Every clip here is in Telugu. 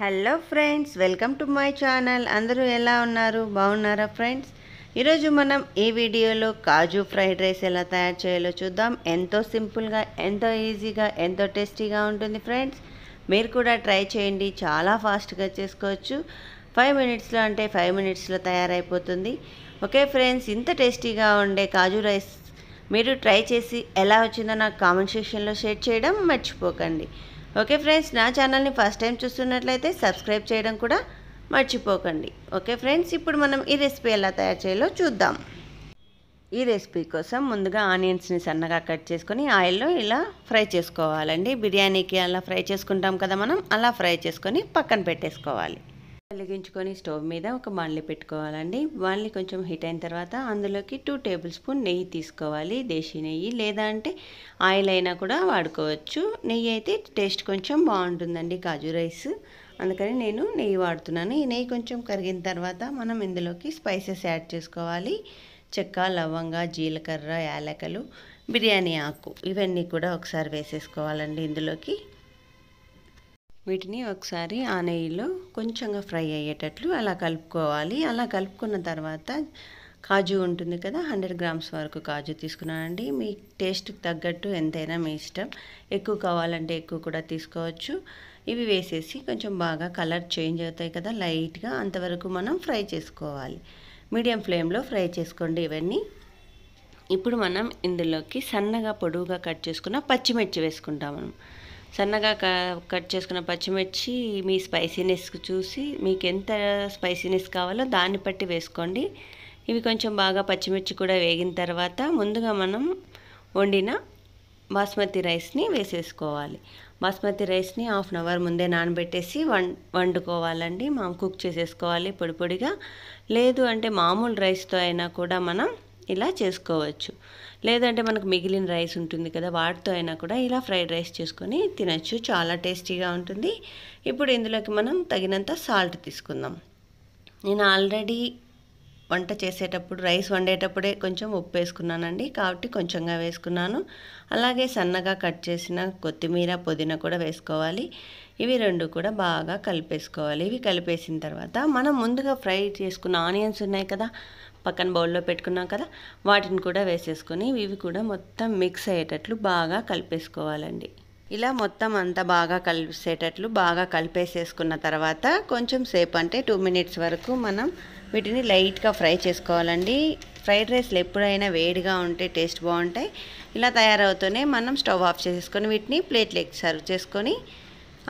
hello friends welcome to my channel అందరూ ఎలా ఉన్నారు బాగున్నారా ఫ్రెండ్స్ ఈరోజు మనం ఈ వీడియోలో కాజు ఫ్రైడ్ రైస్ ఎలా తయారు చేయాలో చూద్దాం ఎంతో సింపుల్గా ఎంతో ఈజీగా ఎంతో టేస్టీగా ఉంటుంది ఫ్రెండ్స్ మీరు కూడా ట్రై చేయండి చాలా ఫాస్ట్గా చేసుకోవచ్చు ఫైవ్ మినిట్స్లో అంటే ఫైవ్ మినిట్స్లో తయారైపోతుంది ఓకే ఫ్రెండ్స్ ఇంత టేస్టీగా ఉండే కాజు రైస్ మీరు ట్రై చేసి ఎలా వచ్చిందో నాకు కామెంట్ సెక్షన్లో షేర్ చేయడం మర్చిపోకండి ఓకే ఫ్రెండ్స్ నా ఛానల్ని ఫస్ట్ టైం చూస్తున్నట్లయితే సబ్స్క్రైబ్ చేయడం కూడా మర్చిపోకండి ఓకే ఫ్రెండ్స్ ఇప్పుడు మనం ఈ రెసిపీ ఎలా తయారు చేయాలో చూద్దాం ఈ రెసిపీ కోసం ముందుగా ఆనియన్స్ని సన్నగా కట్ చేసుకొని ఆయిల్లో ఇలా ఫ్రై చేసుకోవాలండి బిర్యానీకి అలా ఫ్రై చేసుకుంటాం కదా మనం అలా ఫ్రై చేసుకొని పక్కన పెట్టేసుకోవాలి వెలిగించుకొని స్టవ్ మీద ఒక బాణలి పెట్టుకోవాలండి బాణలి కొంచెం హీట్ అయిన తర్వాత అందులోకి టూ టేబుల్ స్పూన్ నెయ్యి తీసుకోవాలి దేశీ నెయ్యి లేదా అంటే ఆయిల్ అయినా కూడా వాడుకోవచ్చు నెయ్యి అయితే టేస్ట్ కొంచెం బాగుంటుందండి కాజు రైస్ అందుకని నేను నెయ్యి వాడుతున్నాను ఈ నెయ్యి కొంచెం కరిగిన తర్వాత మనం ఇందులోకి స్పైసెస్ యాడ్ చేసుకోవాలి చెక్క లవంగ జీలకర్ర యాలకలు బిర్యానీ ఆకు ఇవన్నీ కూడా ఒకసారి వేసేసుకోవాలండి ఇందులోకి వీటిని ఒకసారి ఆ నెయ్యిలో కొంచెంగా ఫ్రై అయ్యేటట్లు అలా కలుపుకోవాలి అలా కలుపుకున్న తర్వాత కాజు ఉంటుంది కదా హండ్రెడ్ గ్రామ్స్ వరకు కాజు తీసుకున్నానండి మీ టేస్ట్కి తగ్గట్టు ఎంతైనా మీ ఇష్టం ఎక్కువ కావాలంటే ఎక్కువ కూడా తీసుకోవచ్చు ఇవి వేసేసి కొంచెం బాగా కలర్ చేంజ్ అవుతాయి కదా లైట్గా అంతవరకు మనం ఫ్రై చేసుకోవాలి మీడియం ఫ్లేమ్లో ఫ్రై చేసుకోండి ఇవన్నీ ఇప్పుడు మనం ఇందులోకి సన్నగా పొడవుగా కట్ చేసుకున్న పచ్చిమిర్చి వేసుకుంటాం మనం సన్నగా కట్ చేసుకున్న పచ్చిమిర్చి మీ స్పైసీనెస్ చూసి మీకు ఎంత స్పైసీనెస్ కావాలో దాన్ని బట్టి వేసుకోండి ఇవి కొంచెం బాగా పచ్చిమిర్చి కూడా వేగిన తర్వాత ముందుగా మనం వండిన బాస్మతి రైస్ని వేసేసుకోవాలి బాస్మతి రైస్ని హాఫ్ అన్ అవర్ ముందే నానబెట్టేసి వం వండుకోవాలండి మనం కుక్ చేసేసుకోవాలి పొడి పొడిగా లేదు అంటే మామూలు రైస్తో అయినా కూడా మనం ఇలా చేసుకోవచ్చు లేదంటే మనకు మిగిలిన రైస్ ఉంటుంది కదా వాటితో అయినా కూడా ఇలా ఫ్రైడ్ రైస్ చేసుకొని తినచ్చు చాలా టేస్టీగా ఉంటుంది ఇప్పుడు ఇందులోకి మనం తగినంత సాల్ట్ తీసుకుందాం నేను ఆల్రెడీ వంట చేసేటప్పుడు రైస్ వండేటప్పుడే కొంచెం ఉప్పు వేసుకున్నానండి కాబట్టి కొంచెంగా వేసుకున్నాను అలాగే సన్నగా కట్ చేసిన కొత్తిమీర పుదీనా కూడా వేసుకోవాలి ఇవి రెండు కూడా బాగా కలిపేసుకోవాలి ఇవి కలిపేసిన తర్వాత మనం ముందుగా ఫ్రై చేసుకున్న ఆనియన్స్ ఉన్నాయి కదా పక్కన బౌల్లో పెట్టుకున్నాం కదా వాటిని కూడా వేసేసుకొని ఇవి కూడా మొత్తం మిక్స్ అయ్యేటట్లు బాగా కలిపేసుకోవాలండి ఇలా మొత్తం అంతా బాగా కలిసేటట్లు బాగా కలిపేసేసుకున్న తర్వాత కొంచెం సేపు అంటే టూ మినిట్స్ వరకు మనం వీటిని లైట్గా ఫ్రై చేసుకోవాలండి ఫ్రైడ్ రైస్లు ఎప్పుడైనా వేడిగా ఉంటే టేస్ట్ బాగుంటాయి ఇలా తయారవుతూనే మనం స్టవ్ ఆఫ్ చేసేసుకొని వీటిని ప్లేట్లోకి సర్వ్ చేసుకొని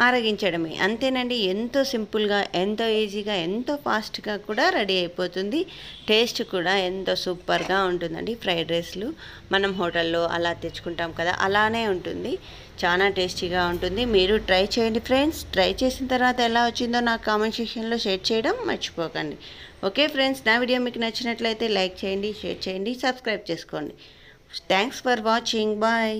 ఆరగించడమే అంతేనండి ఎంతో సింపుల్గా ఎంతో ఈజీగా ఎంతో ఫాస్ట్గా కూడా రెడీ అయిపోతుంది టేస్ట్ కూడా ఎంతో సూపర్గా ఉంటుందండి ఫ్రైడ్ రైస్లు మనం హోటల్లో అలా తెచ్చుకుంటాం కదా అలానే ఉంటుంది చాలా టేస్టీగా ఉంటుంది మీరు ట్రై చేయండి ఫ్రెండ్స్ ట్రై చేసిన తర్వాత ఎలా వచ్చిందో నాకు కామెంట్ సెక్షన్లో షేర్ చేయడం మర్చిపోకండి ఓకే ఫ్రెండ్స్ నా వీడియో మీకు నచ్చినట్లయితే లైక్ చేయండి షేర్ చేయండి సబ్స్క్రైబ్ చేసుకోండి థ్యాంక్స్ ఫర్ వాచింగ్ బాయ్